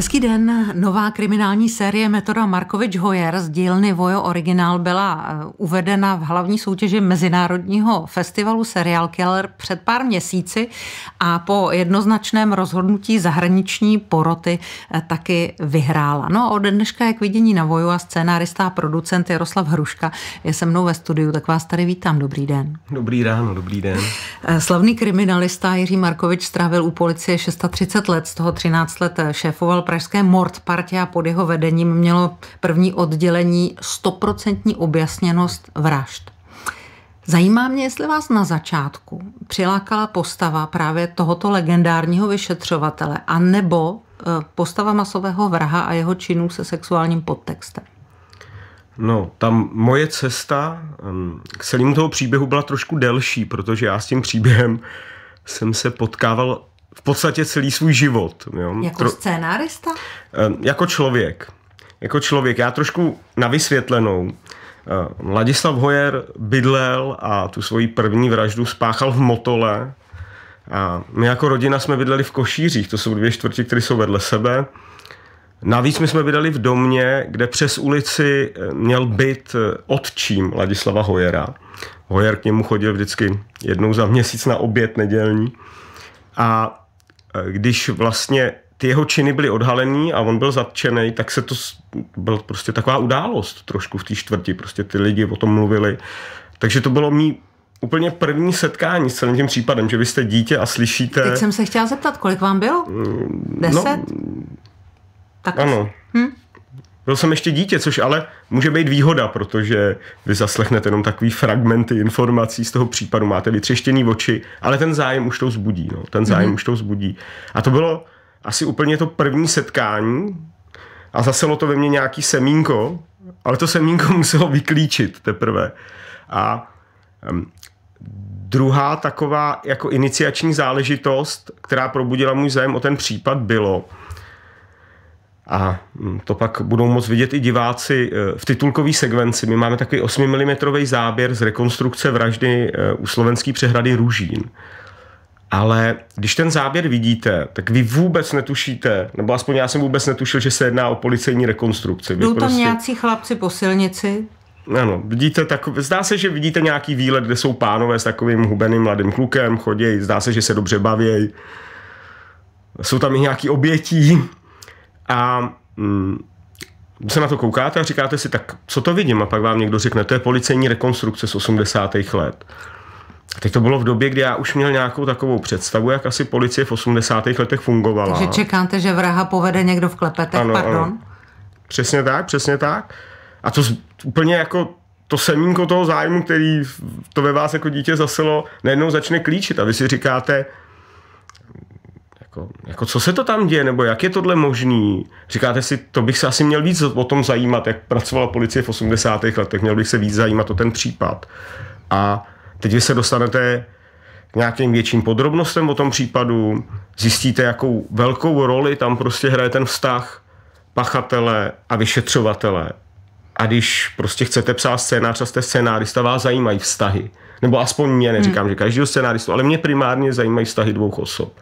Hezký den. Nová kriminální série Metoda Markovič Hoyer z dílny Vojo Originál byla eh, uvedena v hlavní soutěži Mezinárodního festivalu Serial Killer před pár měsíci a po jednoznačném rozhodnutí zahraniční poroty eh, taky vyhrála. No od dneška je k vidění na Voju a scénárista a producent Jaroslav Hruška je se mnou ve studiu, tak vás tady vítám. Dobrý den. Dobrý ráno, dobrý den. Eh, slavný kriminalista Jiří Markovič strávil u policie 630 let, z toho 13 let šéfoval pražské Mordpartě a pod jeho vedením mělo první oddělení stoprocentní objasněnost vražd. Zajímá mě, jestli vás na začátku přilákala postava právě tohoto legendárního vyšetřovatele a nebo e, postava masového vraha a jeho činů se sexuálním podtextem. No, tam moje cesta k celému toho příběhu byla trošku delší, protože já s tím příběhem jsem se potkával v podstatě celý svůj život. Jo. Jako Tro- scénárista? Jako člověk. Jako člověk. Já trošku na vysvětlenou. Ladislav Hojer bydlel a tu svoji první vraždu spáchal v Motole. A my jako rodina jsme bydleli v Košířích, to jsou dvě čtvrti, které jsou vedle sebe. Navíc my jsme bydleli v domě, kde přes ulici měl byt e, otčím Ladislava Hojera. Hojer k němu chodil vždycky jednou za měsíc na oběd nedělní. A e, když vlastně ty jeho činy byly odhalený a on byl zatčený, tak se to byl prostě taková událost trošku v té čtvrti, prostě ty lidi o tom mluvili. Takže to bylo mý úplně první setkání s celým tím případem, že vy jste dítě a slyšíte... Teď jsem se chtěla zeptat, kolik vám bylo? Mm, Deset? No, tak ano. Hm? Byl jsem ještě dítě, což ale může být výhoda, protože vy zaslechnete jenom takový fragmenty informací z toho případu, máte vytřeštěný oči, ale ten zájem už to zbudí, no, ten zájem mm-hmm. už to zbudí. A to bylo asi úplně to první setkání a zaselo to ve mně nějaký semínko, ale to semínko muselo vyklíčit teprve. A um, druhá taková jako iniciační záležitost, která probudila můj zájem o ten případ, bylo, a mm, to pak budou moc vidět i diváci eh, v titulkové sekvenci. My máme takový 8 mm záběr z rekonstrukce vraždy eh, u slovenské přehrady Ružín. Ale když ten záběr vidíte, tak vy vůbec netušíte, nebo aspoň já jsem vůbec netušil, že se jedná o policejní rekonstrukci. Jdou tam prostě... nějací chlapci po silnici? Ano, vidíte tak, zdá se, že vidíte nějaký výlet, kde jsou pánové s takovým hubeným mladým klukem, chodějí, zdá se, že se dobře bavějí. Jsou tam i nějaký obětí, a mm, se na to koukáte a říkáte si, tak co to vidím? A pak vám někdo řekne, to je policejní rekonstrukce z 80. let. A teď to bylo v době, kdy já už měl nějakou takovou představu, jak asi policie v 80. letech fungovala. Takže čekáte, že vraha povede někdo v klepetech, ano, pardon? Ano. Přesně tak, přesně tak. A to z, úplně jako to semínko toho zájmu, který to ve vás jako dítě zasilo, najednou začne klíčit a vy si říkáte, jako, jako co se to tam děje, nebo jak je tohle možný? Říkáte si, to bych se asi měl víc o tom zajímat, jak pracovala policie v 80. letech, měl bych se víc zajímat o ten případ. A teď vy se dostanete k nějakým větším podrobnostem o tom případu, zjistíte, jakou velkou roli tam prostě hraje ten vztah pachatele a vyšetřovatele. A když prostě chcete psát scénář a jste scénárista, vás zajímají vztahy. Nebo aspoň mě, neříkám, hmm. že každého scénáristu, ale mě primárně zajímají vztahy dvou osob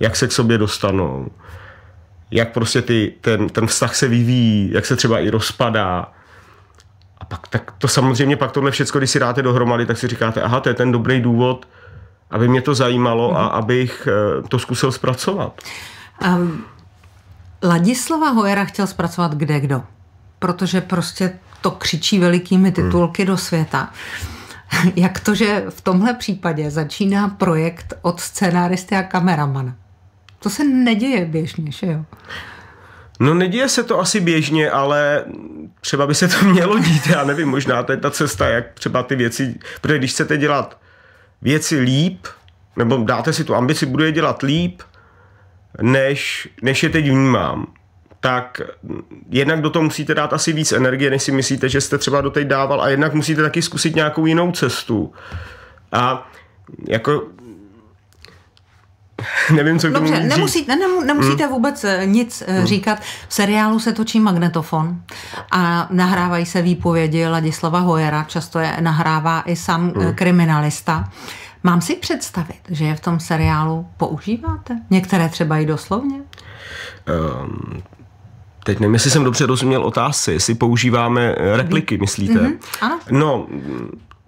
jak se k sobě dostanou, jak prostě ty, ten, ten vztah se vyvíjí, jak se třeba i rozpadá. A pak tak to samozřejmě pak tohle všechno, když si dáte dohromady, tak si říkáte, aha, to je ten dobrý důvod, aby mě to zajímalo a mhm. abych eh, to zkusil zpracovat. Um, Ladislava Hojera chtěl zpracovat kde kdo, protože prostě to křičí velikými hmm. titulky hmm. do světa. Jak to, že v tomhle případě začíná projekt od scénáristy a kameramana? To se neděje běžně, že jo? No neděje se to asi běžně, ale třeba by se to mělo dít, já nevím, možná to je ta cesta, jak třeba ty věci, protože když chcete dělat věci líp, nebo dáte si tu ambici, budu je dělat líp, než, než je teď vnímám, tak jednak do toho musíte dát asi víc energie, než si myslíte, že jste třeba do teď dával a jednak musíte taky zkusit nějakou jinou cestu. A jako Nevím, co k tomu Dobře, nemusí, ne, nemusíte hmm. vůbec eh, nic eh, hmm. říkat. V seriálu se točí magnetofon a nahrávají se výpovědi Ladislava Hojera, často je nahrává i sám eh, hmm. kriminalista. Mám si představit, že je v tom seriálu používáte? Některé třeba i doslovně? Um, Teď nevím, jestli jsem dobře rozuměl otázky. jestli používáme repliky, mhm. myslíte? Mm-hmm, ano. No,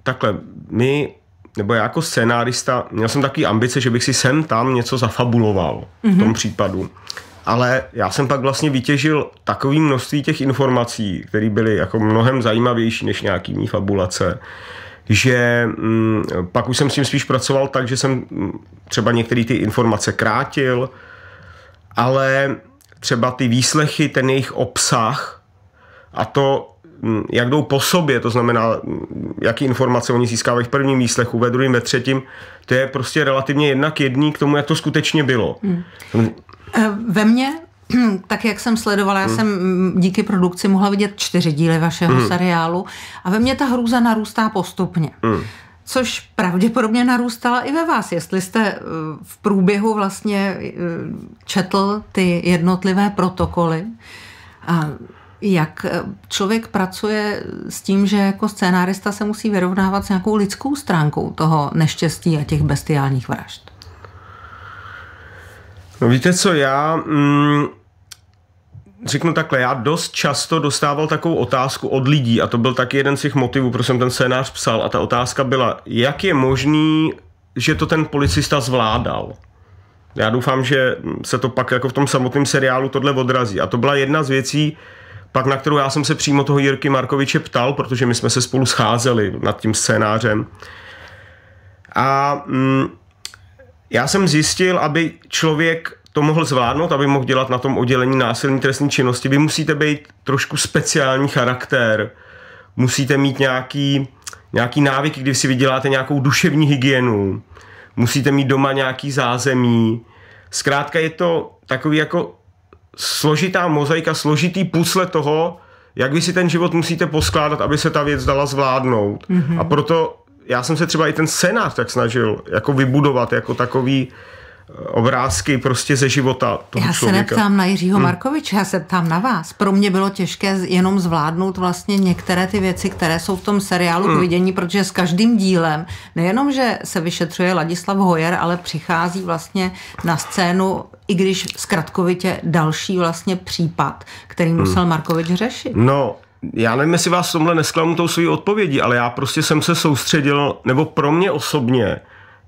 takhle, my nebo já jako scénárista, měl jsem takový ambice, že bych si sem tam něco zafabuloval mm-hmm. v tom mhm. případu. Ale já jsem pak vlastně vytěžil takový množství těch informací, které byly jako mnohem zajímavější než nějaký mý fabulace, že mm, pak už jsem s tím spíš pracoval tak, že jsem mm, třeba některé ty informace krátil, ale třeba ty výslechy, ten jejich obsah a to, Mm, jak jdou po sobě, to znamená, mm, jaký informace oni získávají v prvním výslechu, ve druhém, ve třetím, to je prostě relativně jednak jedný k tomu, jak to skutečně bylo. Hmm. Ve mně tak jak jsem sledovala, já hmm. jsem mm, díky produkci mohla vidět čtyři díly vašeho hmm. seriálu a ve mně ta hrůza narůstá postupně. Hmm. Což pravděpodobně narůstala i ve vás, jestli jste eh, v průběhu vlastně eh, četl ty jednotlivé protokoly. A jak eh, člověk pracuje s tím, že jako scénárista se musí vyrovnávat s nějakou lidskou stránkou toho neštěstí a těch bestiálních vražd? No víte co, já mm, řeknu takhle, já dost často dostával takovou otázku od lidí a to byl taky jeden z těch motivů, proč jsem ten scénář psal a ta otázka byla, jak je možný, že to ten policista zvládal? Já doufám, že se to pak jako v tom samotném seriálu tohle odrazí. A to byla jedna z věcí, pak na kterou já jsem se přímo toho Jirky Markoviče ptal, protože my jsme se spolu scházeli nad tím scénářem. A mm, já jsem zjistil, aby člověk to mohl zvládnout, aby mohl dělat na tom oddělení násilní trestní činnosti, vy musíte být trošku speciální charakter, musíte mít nějaký, nějaký návyk, kdy si vyděláte nějakou duševní hygienu, musíte mít doma nějaký zázemí. Zkrátka je to takový jako složitá mozaika, složitý pucle toho, jak vy si ten život musíte poskládat, aby se ta věc dala zvládnout. Mm-hmm. A proto já jsem se třeba i ten scénář tak snažil jako vybudovat jako takový, obrázky prostě ze života toho Já člověka. se neptám na Jiřího hmm. Markoviče, já se ptám na vás. Pro mě bylo těžké jenom zvládnout vlastně některé ty věci, které jsou v tom seriálu hmm. k vidění, protože s každým dílem nejenom, že se vyšetřuje Ladislav Hojer, ale přichází vlastně na scénu i když zkratkovitě další vlastně případ, který hmm. musel hmm. Markovič řešit. No, já nevím, jestli vás tomhle nesklamu tou svojí odpovědí, ale já prostě jsem se soustředil, nebo pro mě osobně,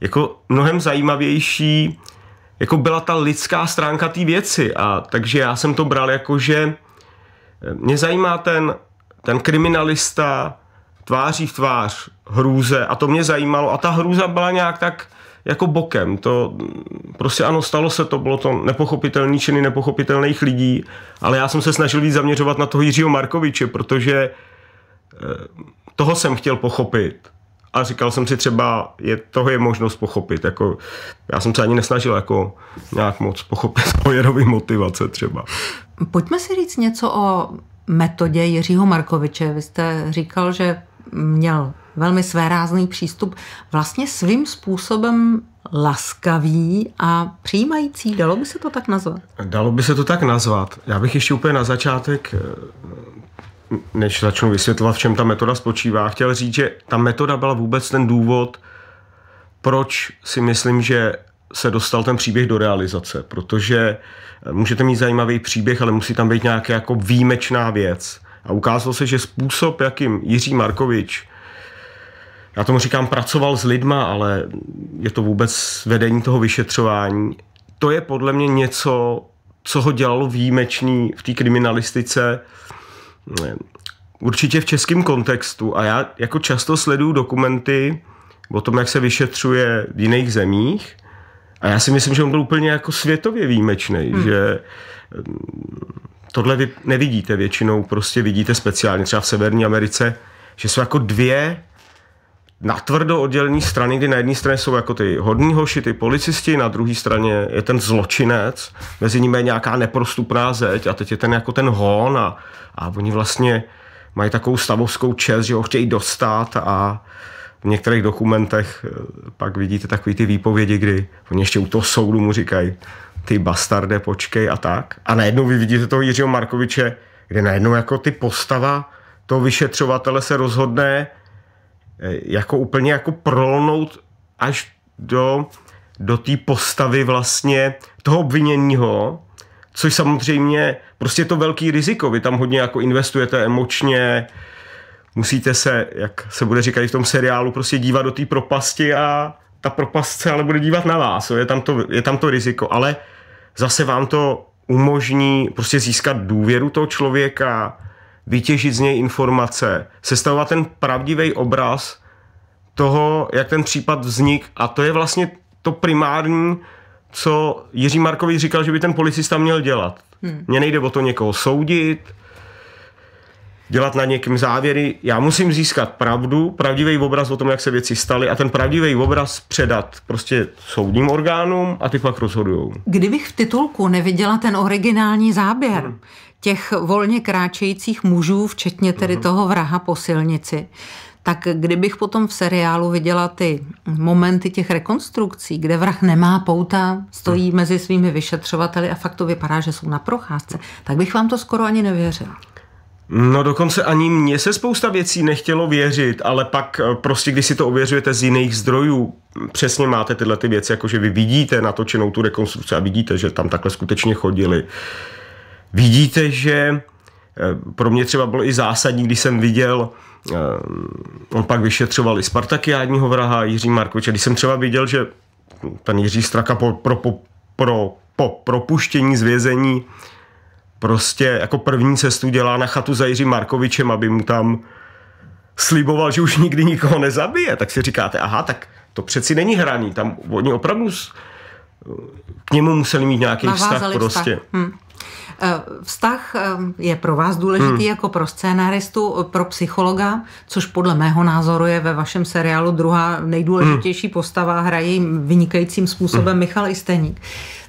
jako mnohem zajímavější jako byla ta lidská stránka té věci. A takže já jsem to bral jako, že eh, mě zajímá ten, ten kriminalista tváří v tvář hrůze a to mě zajímalo a ta hrůza byla nějak tak jako bokem. To mm, prostě ano, stalo se to, bylo to nepochopitelný činy nepochopitelných lidí, ale já jsem se snažil víc zaměřovat na toho Jiřího Markoviče, protože eh, toho jsem chtěl pochopit a říkal jsem si třeba, je, toho je možnost pochopit. Jako, já jsem se ani nesnažil jako nějak moc pochopit Spojerovi motivace třeba. Pojďme si říct něco o metodě Jiřího Markoviče. Vy jste říkal, že měl velmi svérázný přístup, vlastně svým způsobem laskavý a přijímající. Dalo by se to tak nazvat? Dalo by se to tak nazvat. Já bych ještě úplně na začátek eh, než začnu vysvětlovat, v čem ta metoda spočívá, chtěl říct, že ta metoda byla vůbec ten důvod, proč si myslím, že se dostal ten příběh do realizace, protože eh, můžete mít zajímavý příběh, ale musí tam být nějaká jako výjimečná věc. A ukázalo se, že způsob, jakým Jiří Markovič, já tomu říkám, pracoval s lidma, ale je to vůbec vedení toho vyšetřování, to je podle mě něco, co ho dělalo výjimečný v té kriminalistice, určitě v českém kontextu a já jako často sleduju dokumenty o tom, jak se vyšetřuje v jiných zemích a já si myslím, že on byl úplně jako světově výjimečný, hmm. že mm, tohle vy nevidíte většinou, prostě vidíte speciálně třeba v Severní Americe, že jsou jako dvě natvrdo oddělené strany, kdy na jedné straně jsou jako ty hodní hoši, ty policisti, na druhé straně je ten zločinec, mezi nimi je nějaká neprostupná zeď a teď je ten jako ten hon a a oni vlastně mají takovou stavovskou čest, že ho chtějí dostat a v některých dokumentech eh, pak vidíte takové ty výpovědi, kdy oni ještě u toho soudu mu říkají ty bastarde, počkej a tak. A najednou vy vidíte toho Jiřího Markoviče, kde najednou jako ty postava toho vyšetřovatele se rozhodne eh, jako úplně jako prolnout až do, do té postavy vlastně toho obviněního, což samozřejmě prostě je to velký riziko. Vy tam hodně jako investujete emočně, musíte se, jak se bude říkat v tom seriálu, prostě dívat do té propasti a ta propast se ale bude dívat na vás. Jo. Je tam, to, je tam to riziko, ale zase vám to umožní prostě získat důvěru toho člověka, vytěžit z něj informace, sestavovat ten pravdivý obraz toho, jak ten případ vznik a to je vlastně to primární, co Jiří Markovič říkal, že by ten policista měl dělat. Hmm. Mně nejde o to někoho soudit, dělat na někým závěry. Já musím získat pravdu, pravdivý obraz o tom, jak se věci staly a ten pravdivý obraz předat prostě soudním orgánům a ty pak rozhodujou. Kdybych v titulku neviděla ten originální záběr hmm. těch volně kráčejících mužů, včetně tedy hmm. toho vraha po silnici, tak kdybych potom v seriálu viděla ty momenty těch rekonstrukcí, kde vrah nemá pouta, stojí hmm. mezi svými vyšetřovateli a fakt to vypadá, že jsou na procházce, tak bych vám to skoro ani nevěřila. No dokonce ani mně se spousta věcí nechtělo věřit, ale pak eh, prostě, když si to ověřujete z jiných zdrojů, přesně máte tyhle ty věci, jakože vy vidíte natočenou tu rekonstrukci a vidíte, že tam takhle skutečně chodili. Vidíte, že Eh, pro mě třeba bylo i zásadní, když jsem viděl, eh, on pak vyšetřoval i Spartakiádního vraha Jiří Markoviče, když jsem třeba viděl, že ten Jiří Straka po, pro, po, pro, po propuštění z vězení prostě jako první cestu dělá na chatu za Jiří Markovičem, aby mu tam sliboval, že už nikdy nikoho nezabije, tak si říkáte, aha, tak to přeci není hraný, tam oni opravdu k němu museli mít nějaký Navázali vztah prostě. Vztah. Hm. Eh, vztah eh, je pro vás důležitý hmm. jako pro scénaristu, pro psychologa, což podle mého názoru je ve vašem seriálu druhá nejdůležitější hmm. postava, hrají vynikajícím způsobem hmm. Michal Isteník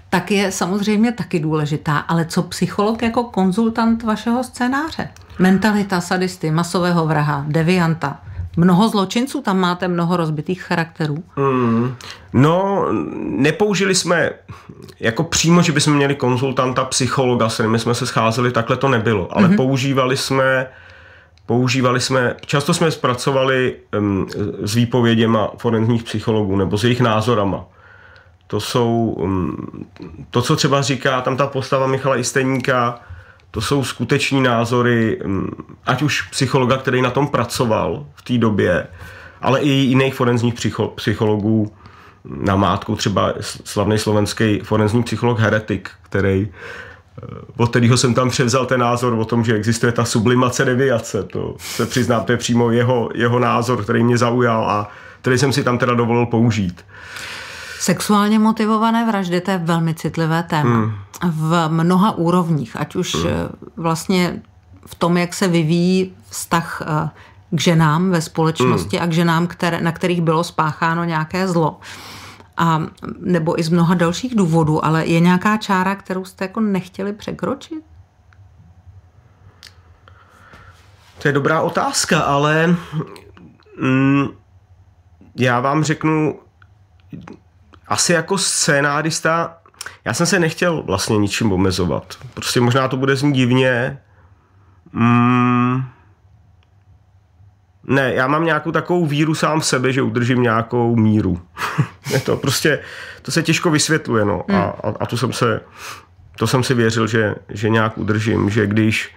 tak je samozřejmě taky důležitá, ale co psycholog jako konzultant vašeho scénáře? Mentalita sadisty, masového vraha, devianta – mnoho zločinců, tam máte mnoho rozbitých charakterů. Mm. No, nepoužili jsme jako přímo, že bychom měli konzultanta, psychologa, s kterými jsme se scházeli, takhle to nebylo, ale mm-hmm. používali jsme používali jsme, často jsme zpracovali um, s výpověděma forenzních psychologů nebo s jejich názorama. To jsou, um, to, co třeba říká tam ta postava Michala Isteníka, to jsou skuteční názory, mm, ať už psychologa, který na tom pracoval v té době, ale i jiných forenzních psychologů, na mátku třeba slavný slovenský forenzní psycholog Heretik, který eh, od kterého jsem tam převzal ten názor o tom, že existuje ta sublimace deviace. To se přiznám, přímo jeho, jeho názor, který mě zaujal a který jsem si tam teda dovolil použít. Sexuálně motivované vraždy, to je velmi citlivé téma. Hmm. V mnoha úrovních, ať už hmm. Eh, vlastně v tom, jak se vyvíjí vztah eh, k ženám ve společnosti hmm. a k ženám, které, na kterých bylo spácháno nějaké zlo. A, nebo i z mnoha dalších důvodů, ale je nějaká čára, kterou jste jako nechtěli překročit? To je dobrá otázka, ale mm, já vám řeknu asi jako scénárista, já jsem se nechtěl vlastně ničím omezovat. Prostě možná to bude znít divně. Mm, ne, já mám nějakou takovou víru sám v sebe, že udržím nějakou míru. je to prostě, to se těžko vysvětluje, no. A, a, a to jsem se, to jsem si věřil, že, že nějak udržím, že když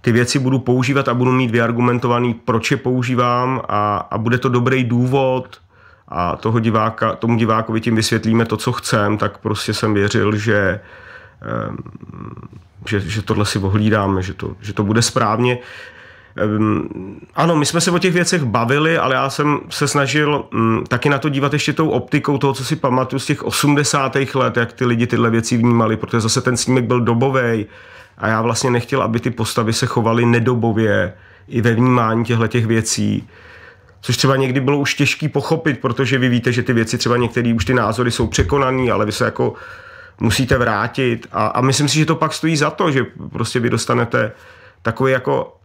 ty věci budu používat a budu mít vyargumentovaný, proč je používám a, a bude to dobrý důvod, a toho diváka, tomu divákovi tím vysvětlíme to, co chcem, tak prostě jsem věřil, že ehm, že, že tohle si ohlídáme, že to, že to bude správně. Ehm, ano, my jsme se o těch věcech bavili, ale já jsem se snažil mm, taky na to dívat ještě tou optikou toho, co si pamatuju z těch 80. let, jak ty lidi tyhle věci vnímali, protože zase ten snímek byl dobový a já vlastně nechtěl, aby ty postavy se chovaly nedobově i ve vnímání těchto těch věcí což třeba někdy bylo už těžký pochopit, protože vy víte, že ty věci třeba některé už ty názory jsou překonaný, ale vy se jako musíte vrátit a, a myslím si, že to pak stojí za to, že prostě vy dostanete takový jako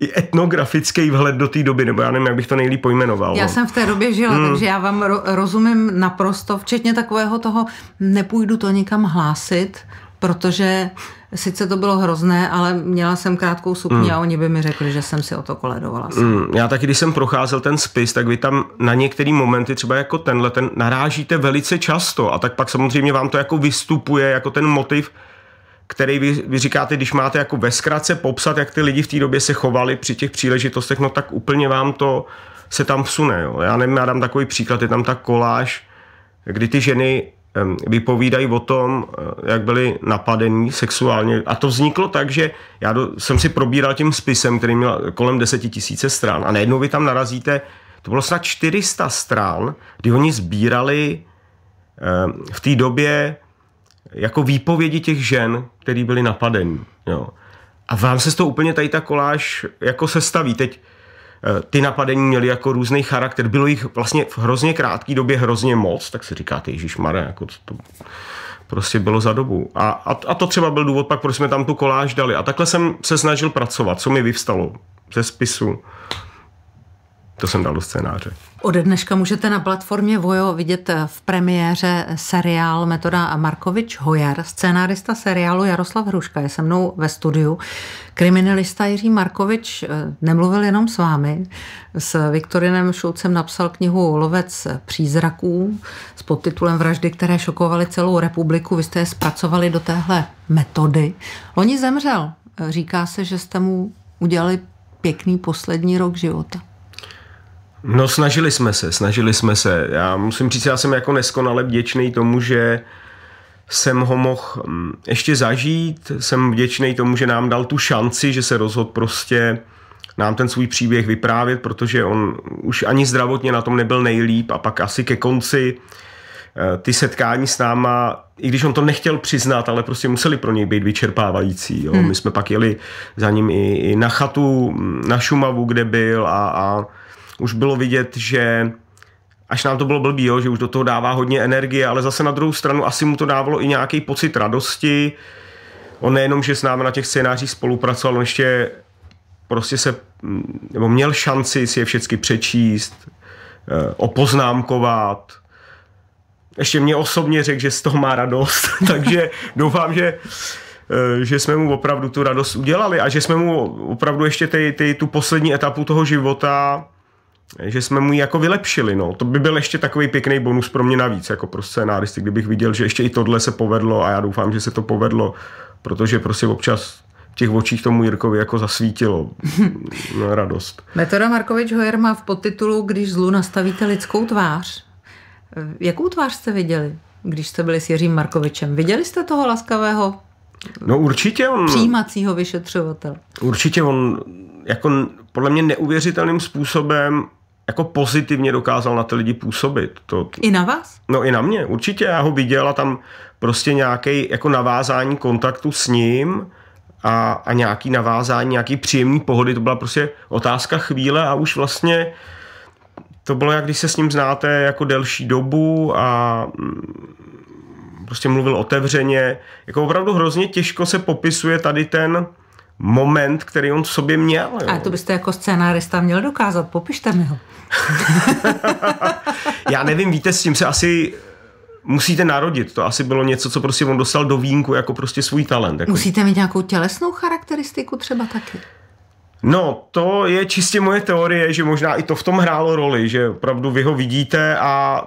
i etnografický vhled do té doby, nebo já nevím, jak bych to nejlíp pojmenoval. Já no. jsem v té době žila, hmm. takže já vám rozumím naprosto, včetně takového toho, nepůjdu to nikam hlásit, protože sice to bylo hrozné, ale měla jsem krátkou sukni mm. a oni by mi řekli, že jsem si o to koledovala. Mm. Já taky, když jsem procházel ten spis, tak vy tam na některé momenty, třeba jako tenhle, ten narážíte velice často a tak pak samozřejmě vám to jako vystupuje jako ten motiv, který vy, vy říkáte, když máte jako ve zkratce popsat, jak ty lidi v té době se chovali při těch příležitostech, no tak úplně vám to se tam vsune. Jo. Já nevím, já dám takový příklad, je tam ta koláž, kdy ty ženy vypovídají o tom, eh, jak byli napadení sexuálně. A to vzniklo tak, že já do, jsem si probíral tím spisem, který měl kolem 10 tisíce stran a najednou vy tam narazíte, to bylo snad 400 stran, kdy oni sbírali v té době jako výpovědi těch žen, které byly napadeny. Jo. A vám se z toho úplně tady ta koláž jako sestaví. Teď Eh, ty napadení měly jako různý charakter, bylo jich vlastně v hrozně krátké době hrozně moc, tak si říkáte, Ježíš Mare, jako to, to prostě bylo za dobu. A, a, a, to třeba byl důvod pak, proč jsme tam tu koláž dali. A takhle jsem se snažil pracovat, co mi vyvstalo ze spisu to jsem dal do scénáře. Ode dneška můžete na platformě Vojo vidět eh, v premiéře eh, seriál Metoda Markovič Hojer. Scénárista seriálu Jaroslav Hruška je se mnou ve studiu. Kriminalista Jiří Markovič eh, nemluvil jenom s vámi. S Viktorinem Šulcem napsal knihu Lovec přízraků s podtitulem Vraždy, které šokovaly celou republiku. Vy jste je zpracovali do téhle metody. Oni zemřel. Říká se, že jste mu udělali pěkný poslední rok života. No snažili jsme se, snažili jsme se. Já musím říct, já jsem jako neskonale vděčný tomu, že jsem ho mohl mm, ještě zažít, jsem vděčný tomu, že nám dal tu šanci, že se rozhodl prostě nám ten svůj příběh vyprávět, protože on už ani zdravotně na tom nebyl nejlíp a pak asi ke konci eh, ty setkání s náma, i když on to nechtěl přiznat, ale prostě museli pro něj být vyčerpávající. Jo. Hmm. My jsme pak jeli za ním i, i na chatu, mm, na Šumavu, kde byl a, a už bylo vidět, že až nám to bylo blbý, jo, že už do toho dává hodně energie, ale zase na druhou stranu asi mu to dávalo i nějaký pocit radosti. On nejenom, že s námi na těch scénářích spolupracoval, on ještě prostě se, mm, nebo měl šanci si je všechny přečíst, eh, opoznámkovat, ještě mě osobně řekl, že z toho má radost, takže doufám, že, eh, že jsme mu opravdu tu radost udělali a že jsme mu opravdu ještě ty, ty, tu poslední etapu toho života že jsme mu ji jako vylepšili, no. To by byl ještě takový pěkný bonus pro mě navíc, jako pro scénáristy, kdybych viděl, že ještě i tohle se povedlo a já doufám, že se to povedlo, protože prostě občas v těch očích tomu Jirkovi jako zasvítilo no, radost. Metoda Markovič Hojer má v podtitulu Když zlu nastavíte lidskou tvář. Eh, jakou tvář jste viděli, když jste byli s Jiřím Markovičem? Viděli jste toho laskavého No určitě on... Přijímacího vyšetřovatel. Určitě on jako podle mě neuvěřitelným způsobem jako pozitivně dokázal na ty lidi působit. To, I na vás? No i na mě, určitě. Já ho viděl a tam prostě nějaký jako navázání kontaktu s ním a, a nějaký navázání, nějaký příjemný pohody, to byla prostě otázka chvíle a už vlastně to bylo, jak když se s ním znáte jako delší dobu a mm, prostě mluvil otevřeně. Jako opravdu hrozně těžko se popisuje tady ten, moment, který on v sobě měl. Jo. A to byste jako scénárista měl dokázat, popište mi ho. Já nevím, víte, s tím se asi musíte narodit. To asi bylo něco, co prostě on dostal do vínku jako prostě svůj talent. Jako. Musíte mít nějakou tělesnou charakteristiku třeba taky? No, to je čistě moje teorie, že možná i to v tom hrálo roli, že opravdu vy ho vidíte a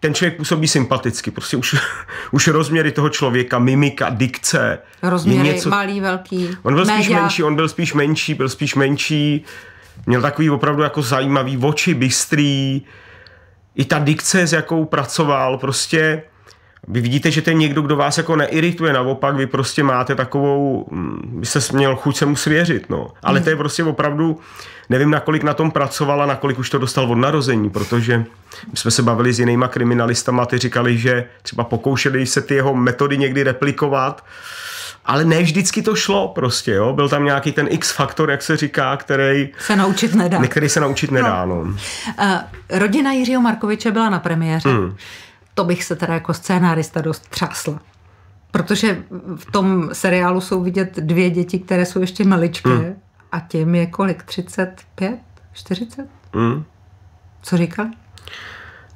ten člověk působí sympaticky. Prostě už, už rozměry toho člověka, mimika, dikce. Rozměry, něco... malý, velký. On byl média. spíš menší, on byl spíš menší, byl spíš menší. Měl takový opravdu jako zajímavý oči, bystrý. I ta dikce, s jakou pracoval, prostě vy vidíte, že to je někdo, kdo vás jako neirituje, naopak vy prostě máte takovou, mm, se měl chuť se mu svěřit, no. Ale hmm. to je prostě opravdu, nevím, nakolik na tom pracovala, nakolik už to dostal od narození, protože my jsme se bavili s jinýma kriminalistama, ty říkali, že třeba pokoušeli se ty jeho metody někdy replikovat, ale ne vždycky to šlo prostě, jo. Byl tam nějaký ten X faktor, jak se říká, který se naučit nedá. Který se naučit no. nedá, no. no. Uh, rodina Jiřího Markoviče byla na premiéře. Mm to bych se teda jako scénárista dost třásla. Protože v tom seriálu jsou vidět dvě děti, které jsou ještě maličké mm. a těm je kolik? 35? 40? Mm. Co říkal?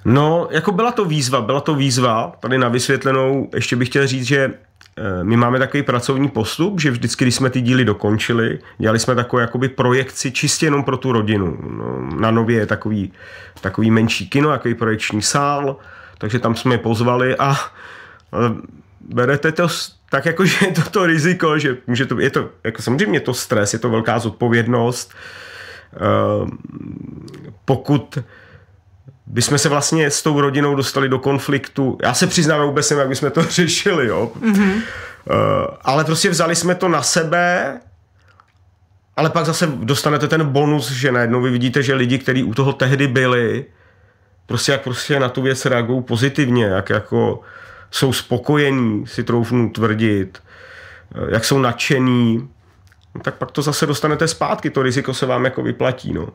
No, jako byla to výzva, byla to výzva, tady na vysvětlenou, ještě bych chtěl říct, že eh, my máme takový pracovní postup, že vždycky, když jsme ty díly dokončili, dělali jsme takovou jakoby projekci čistě jenom pro tu rodinu. No, na Nově je takový, takový menší kino, takový projekční sál, takže tam jsme je pozvali a berete to tak jako, že je to to riziko, že může to, je to, jako samozřejmě je to stres, je to velká zodpovědnost. Ehm, pokud jsme se vlastně s tou rodinou dostali do konfliktu, já se přiznám, vůbec nevím, jak bychom to řešili, jo. Mm-hmm. Ale prostě vzali jsme to na sebe, ale pak zase dostanete ten bonus, že najednou vy vidíte, že lidi, kteří u toho tehdy byli, prostě jak prostě na tu věc reagují pozitivně, jak jako jsou spokojení, si troufnu tvrdit, eh, jak jsou nadšení, no tak pak to zase dostanete zpátky, to riziko se vám jako vyplatí, no.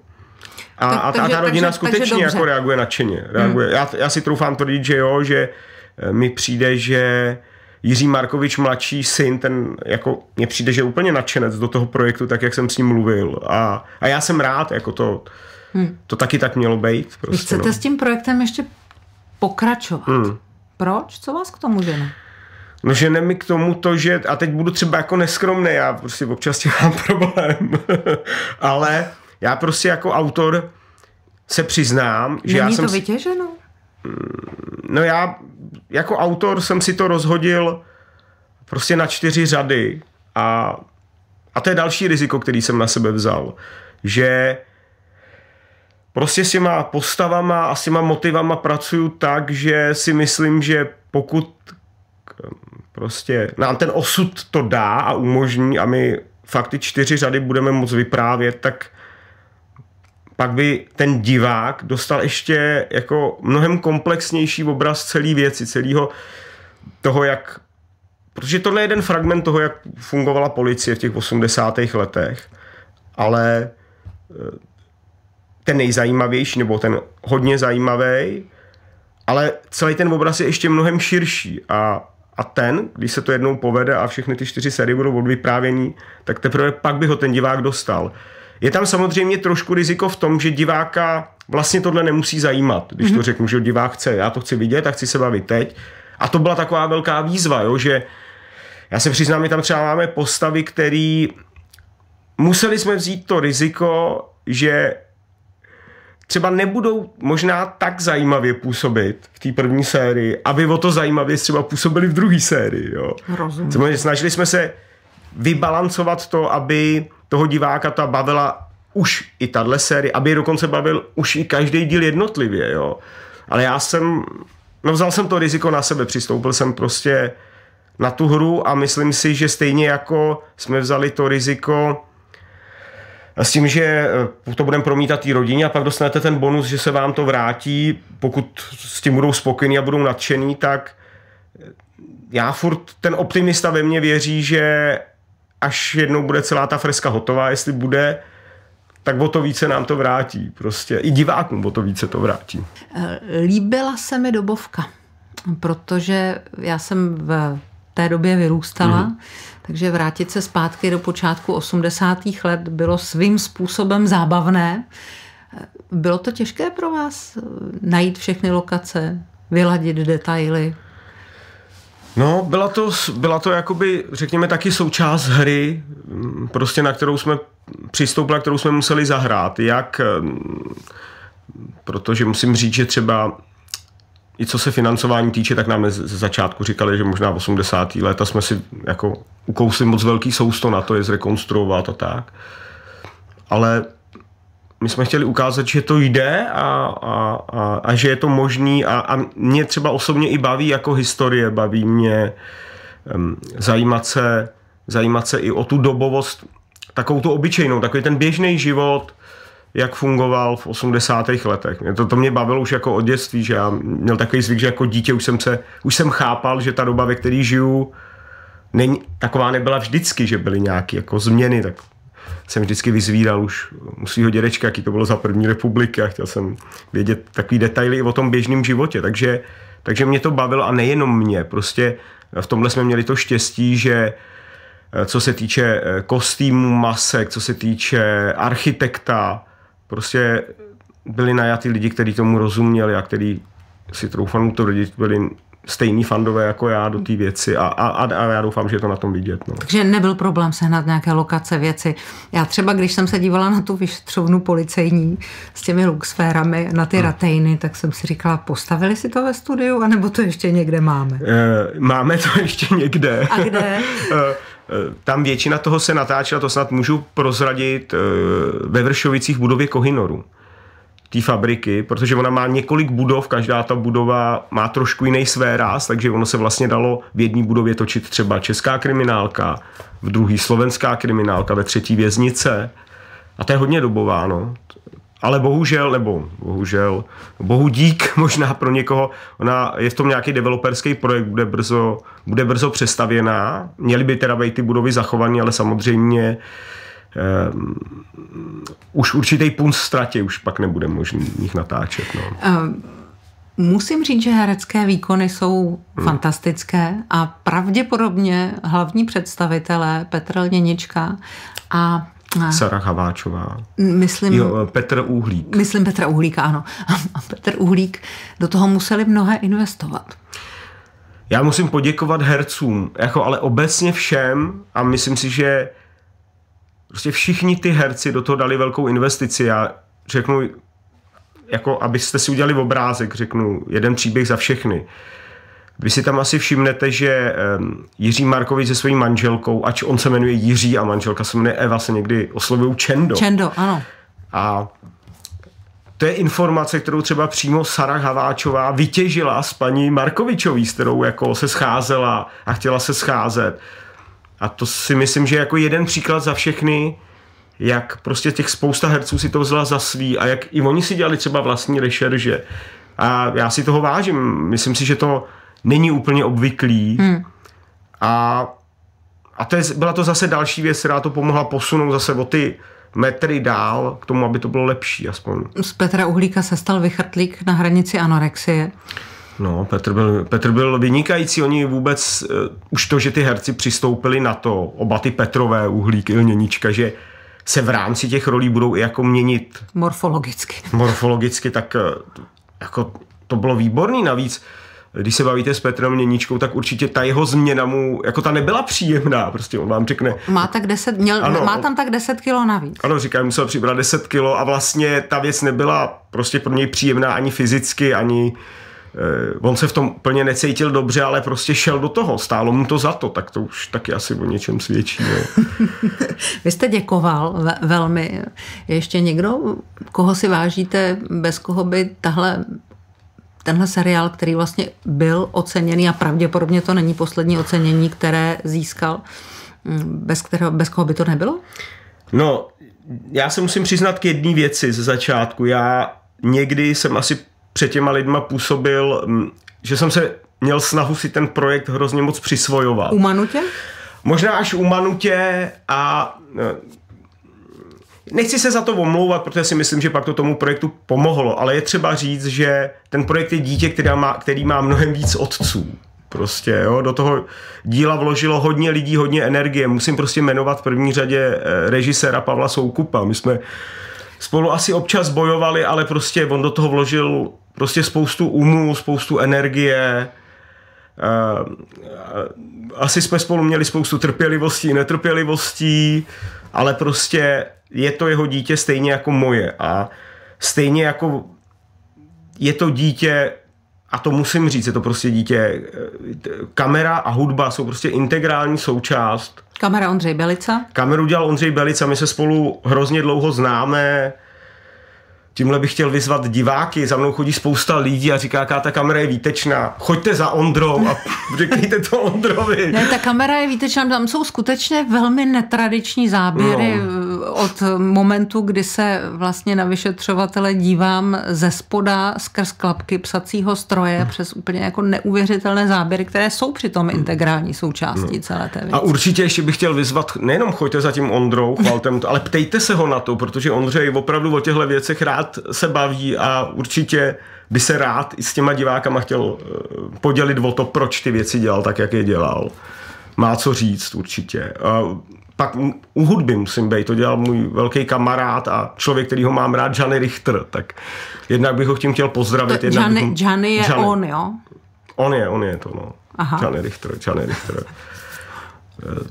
A, tak, a, ta, takže, ta rodina takže, skutečně takže jako reaguje nadšeně. Reaguje. Hmm. Já, já si troufám tvrdit, že jo, že eh, mi přijde, že Jiří Markovič mladší syn, ten jako mně přijde, že je úplně nadšenec do toho projektu, tak jak jsem s ním mluvil. A, a já jsem rád, jako to, Hmm. To taky tak mělo být. Prostě, Vy chcete no. s tím projektem ještě pokračovat. Hmm. Proč? Co vás k tomu žene? No žene mi k tomu to, že, a teď budu třeba jako neskromný, já prostě občas mám problém, ale já prostě jako autor se přiznám, že Není já jsem... to vytěženo? Hmm, no já jako autor jsem si to rozhodil prostě na čtyři řady a, a to je další riziko, který jsem na sebe vzal, že prostě s těma postavama a s těma motivama pracuju tak, že si myslím, že pokud ehm, prostě nám ten osud to dá a umožní a my fakt ty čtyři řady budeme moc vyprávět, tak pak by ten divák dostal ještě jako mnohem komplexnější obraz celé věci, celého toho, jak... Protože tohle je jeden fragment toho, jak fungovala policie v těch 80. letech, ale eh, ten nejzajímavější, nebo ten hodně zajímavý, ale celý ten obraz je ještě mnohem širší a, a ten, když se to jednou povede a všechny ty čtyři série budou odvyprávění, tak teprve pak by ho ten divák dostal. Je tam samozřejmě trošku riziko v tom, že diváka vlastně tohle nemusí zajímat, když mm-hmm. to mhm. řeknu, že divák chce, já to chci vidět a chci se bavit teď. A to byla taková velká výzva, jo, že já se přiznám, my tam třeba máme postavy, který museli jsme vzít to riziko, že třeba nebudou možná tak zajímavě působit v té první sérii, aby o to zajímavě třeba působili v druhé sérii. Jo. Rozumím. Znamená, snažili jsme se vybalancovat to, aby toho diváka ta bavila už i tahle série, aby je dokonce bavil už i každý díl jednotlivě. Jo. Ale já jsem, no vzal jsem to riziko na sebe, přistoupil jsem prostě na tu hru a myslím si, že stejně jako jsme vzali to riziko s tím, že eh, to budeme promítat té rodině a pak dostanete ten bonus, že se vám to vrátí, pokud s tím budou spokojení a budou nadšený, tak eh, já furt, ten optimista ve mně věří, že až jednou bude celá ta freska hotová, jestli bude, tak o to více nám to vrátí. Prostě i divákům o to více to vrátí. Eh, líbila se mi dobovka, protože já jsem v té době vyrůstala. Mm-hmm takže vrátit se zpátky do počátku 80. let bylo svým způsobem zábavné. Bylo to těžké pro vás najít všechny lokace, vyladit detaily? No, byla to, byla to jakoby, řekněme, taky součást hry, prostě na kterou jsme přistoupili, kterou jsme museli zahrát. Jak, protože musím říct, že třeba i co se financování týče, tak nám ze začátku říkali, že možná 80. léta jsme si jako ukousli moc velký sousto na to je zrekonstruovat a tak. Ale my jsme chtěli ukázat, že to jde a, a, a, a že je to možný a, a mě třeba osobně i baví jako historie, baví mě um, zajímat, se, zajímat se i o tu dobovost, takovou tu obyčejnou, takový ten běžný život, jak fungoval v 80. letech. Mě to, to mě bavilo už jako od dětství, že já měl takový zvyk, že jako dítě už jsem, se, už jsem chápal, že ta doba, ve které žiju, není, taková nebyla vždycky, že byly nějaké jako změny, tak jsem vždycky vyzvídal už u svého dědečka, jaký to bylo za první republiky a chtěl jsem vědět takový detaily i o tom běžném životě, takže, takže mě to bavilo a nejenom mě, prostě v tomhle jsme měli to štěstí, že eh, co se týče eh, kostýmů, masek, co se týče architekta, prostě byli najatý lidi, kteří tomu rozuměli a kteří si troufám to rodit, byli stejní fandové jako já do té věci a, a, a já doufám, že je to na tom vidět. No. Takže nebyl problém sehnat nějaké lokace věci. Já třeba, když jsem se dívala na tu vyšetřovnu policejní s těmi luxférami, na ty hmm. ratejny, tak jsem si říkala, postavili si to ve studiu, anebo to ještě někde máme? E, máme to ještě někde. A kde? Eh, Eh, tam většina toho se natáčela, to snad můžu prozradit, eh, ve Vršovicích budově Kohinoru té fabriky, protože ona má několik budov, každá ta budova má trošku jiný své ráz, takže ono se vlastně dalo v jedné budově točit třeba česká kriminálka, v druhé slovenská kriminálka, ve třetí věznice. A to je hodně dobová, no ale bohužel, nebo bohužel, bohu dík možná pro někoho, ona je v tom nějaký developerský projekt, bude brzo, bude brzo přestavěná. Měly by teda být ty budovy zachované, ale samozřejmě Um, už určitý punt ztratě, už pak nebude možný jich natáčet. No. Eh, musím říct, že herecké výkony jsou hmm. fantastické a pravděpodobně hlavní představitelé Petr Lněnička a ne. Sara Haváčová. Myslím, jo, Petr Uhlík. Myslím Petra Uhlíka, ano. A Petr Uhlík, do toho museli mnohé investovat. Já musím poděkovat hercům, jako ale obecně všem a myslím si, že prostě všichni ty herci do toho dali velkou investici. Já řeknu, jako abyste si udělali obrázek, řeknu jeden příběh za všechny. Vy si tam asi všimnete, že Jiří Markovič se svojí manželkou, ač on se jmenuje Jiří a manželka se jmenuje Eva, se někdy oslovují Čendo. Čendo, ano. A to je informace, kterou třeba přímo Sara Haváčová vytěžila s paní Markovičový, s kterou jako se scházela a chtěla se scházet. A to si myslím, že jako jeden příklad za všechny, jak prostě těch spousta herců si to vzala za svý a jak i oni si dělali třeba vlastní rešerže. A já si toho vážím. Myslím si, že to není úplně obvyklý. Hmm. A, a to je, byla to zase další věc, která to pomohla posunout zase o ty metry dál k tomu, aby to bylo lepší aspoň. Z Petra Uhlíka se stal vychrtlík na hranici anorexie. No, Petr byl, Petr byl vynikající, oni vůbec, uh, už to, že ty herci přistoupili na to, oba ty Petrové, Uhlík, Ilněnička, že se v rámci těch rolí budou i jako měnit. Morfologicky. Morfologicky, tak uh, jako to bylo výborný. Navíc uh, když se bavíte s Petrem Měničkou, tak určitě ta jeho změna mu, jako ta nebyla příjemná, prostě on vám řekne. Má, tak deset, měl, ano, má tam tak 10 kilo navíc. Ano, říká, musel přibrat 10 kilo a vlastně ta věc nebyla prostě pro něj příjemná ani fyzicky, ani eh, on se v tom úplně necítil dobře, ale prostě šel do toho, stálo mu to za to, tak to už taky asi o něčem svědčí. Ne? Vy jste děkoval ve- velmi. Ještě někdo, koho si vážíte, bez koho by tahle tenhle seriál, který vlastně byl oceněný a pravděpodobně to není poslední ocenění, které získal, mm, bez, kterého, bez koho by to nebylo? No, já se musím přiznat k jedné věci ze začátku. Já někdy jsem asi před těma lidma působil, mm, že jsem se měl snahu si ten projekt hrozně moc přisvojovat. Umanutě? Možná až umanutě a Nechci se za to omlouvat, protože si myslím, že pak to tomu projektu pomohlo, ale je třeba říct, že ten projekt je dítě, který má, který má mnohem víc otců. Prostě, jo, do toho díla vložilo hodně lidí, hodně energie. Musím prostě jmenovat v první řadě eh, režiséra Pavla Soukupa. My jsme spolu asi občas bojovali, ale prostě on do toho vložil prostě spoustu umu, spoustu energie. Eh, eh, asi jsme spolu měli spoustu trpělivostí, netrpělivostí, ale prostě je to jeho dítě stejně jako moje a stejně jako je to dítě, a to musím říct, je to prostě dítě, eh, kamera a hudba jsou prostě integrální součást. Kamera Ondřej Belica? Kameru dělal Ondřej Belica, my se spolu hrozně dlouho známe, Tímhle bych chtěl vyzvat diváky, za mnou chodí spousta lidí a říká, jaká ta kamera je výtečná. Choďte za Ondrou a řekněte to Ondrovi. Ne, ta kamera je výtečná, tam jsou skutečně velmi netradiční záběry no. od momentu, kdy se vlastně na vyšetřovatele dívám ze spoda skrz klapky psacího stroje no. přes úplně jako neuvěřitelné záběry, které jsou přitom hmm. integrální součástí no. celé té věci. A určitě ještě bych chtěl vyzvat, nejenom choďte za tím Ondrou, chvaltem, ale ptejte se ho na to, protože Ondřej opravdu o těchto věcech rád rád se baví a určitě by se rád i s těma divákama chtěl eh, podělit o to, proč ty věci dělal tak, jak je dělal. Má co říct určitě. A pak u hudby musím být, to dělal můj velký kamarád a člověk, který ho mám rád, Johnny Richter, tak jednak bych ho tím chtěl pozdravit. Jany, jednak Johnny, Johnny je Johnny. on, jo? On je, on je to, no. Aha. Johnny Richter, Johnny Richter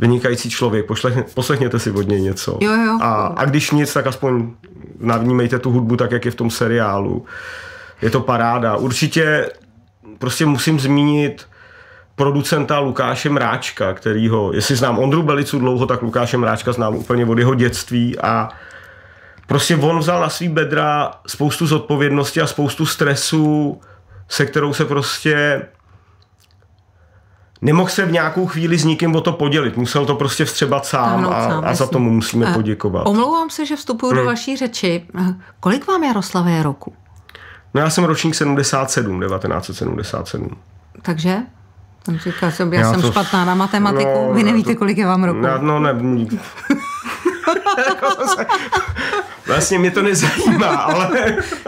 vynikající člověk, pošlechně, poslechněte si od něj něco. Jo, jo. A, a když nic, tak aspoň navnímejte tu hudbu tak, jak je v tom seriálu. Je to paráda. Určitě prostě musím zmínit producenta Lukáše Mráčka, ho, jestli znám Ondru Belicu dlouho, tak Lukáše Mráčka znám úplně od jeho dětství a prostě on vzal na svý bedra spoustu zodpovědnosti a spoustu stresu, se kterou se prostě nemohl se v nějakou chvíli s nikým o to podělit, musel to prostě vstřebat sám a, a za to mu musíme a, poděkovat. Omlouvám se, že vstupuju hmm. do vaší řeči. Kolik vám Jaroslavé je roku? No já jsem ročník 77, 1977. Takže? Tam říká, já, já jsem to, špatná na matematiku, no, vy nevíte, no, to, kolik je vám roku. No, no ne, vlastně mě to nezajímá, ale...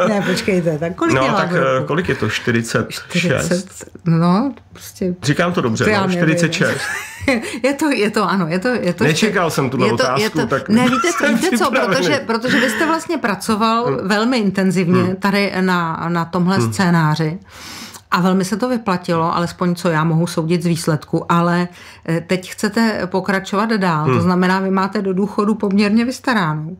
ne, počkejte, tak kolik No, tak roku? Eh, kolik je to? 46? 40, no, prostě... Říkám to dobře, to no, 46. je to, je to, ano, je to... Je to Nečekal ště... jsem tuhle je to, otázku, je to, tak... Ne, víte, víte co, protože, protože vy jste vlastně pracoval hmm. velmi intenzivně hmm. tady na, na tomhle hmm. scénáři. A velmi se to vyplatilo, alespoň co já mohu soudit z výsledku, ale eh, teď chcete pokračovat dál, hmm. to znamená, vy máte do důchodu poměrně vystaránou.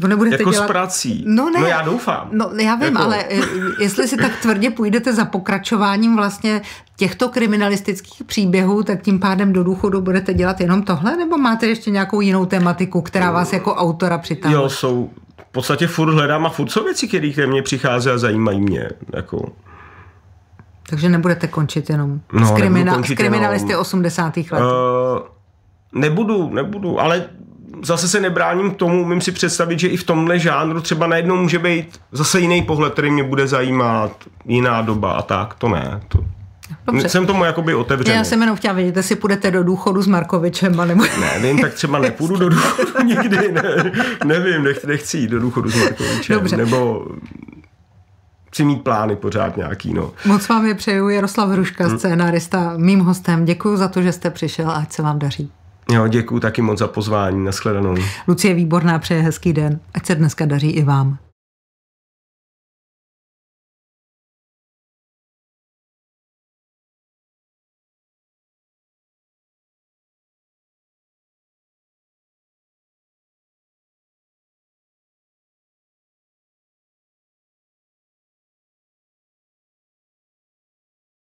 To nebudete jako dělat... s prací. No, ne. no já doufám. No já vím, jako... ale eh, jestli si tak tvrdě půjdete za pokračováním vlastně těchto kriminalistických příběhů, tak tím pádem do důchodu budete dělat jenom tohle, nebo máte ještě nějakou jinou tematiku, která vás jako autora přitáhne? Jo, jsou, v podstatě furt hledám a furt jsou věci, které ke mně přichází a zajímají mě. Jako. Takže nebudete končit jenom no, s, krimina- končit s kriminalisty jenom. 80. let. Uh, nebudu, nebudu, ale zase se nebráním k tomu, umím si představit, že i v tomhle žánru třeba najednou může být zase jiný pohled, který mě bude zajímat, jiná doba a tak, to ne. To... Dobře. Jsem tomu jakoby otevřený. Já jsem jenom chtěla vědět, jestli půjdete do důchodu s Markovičem, nebo... Ne, vím, tak třeba nepůjdu do důchodu nikdy, ne, nevím, nechci, nechci jít do důchodu s Markovičem, Dobře. nebo chci mít plány pořád nějaký. No. Moc vám je přeju, Jaroslav Hruška, hmm. scénarista, mým hostem. Děkuji za to, že jste přišel a ať se vám daří. Jo, děkuji taky moc za pozvání. Naschledanou. Lucie Výborná přeje hezký den. Ať se dneska daří i vám.